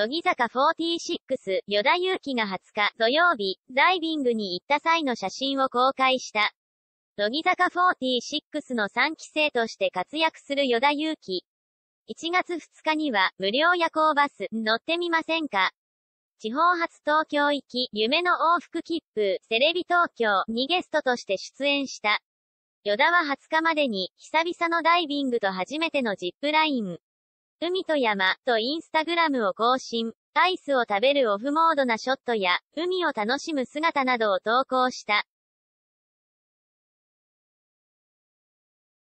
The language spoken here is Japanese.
乃木坂46、与田祐希が20日、土曜日、ダイビングに行った際の写真を公開した。乃木坂46の3期生として活躍する与田祐希。1月2日には、無料夜行バス、乗ってみませんか地方発東京行き、夢の往復切符、テレビ東京にゲストとして出演した。与田は20日までに、久々のダイビングと初めてのジップライン、海と山とインスタグラムを更新。アイスを食べるオフモードなショットや、海を楽しむ姿などを投稿した。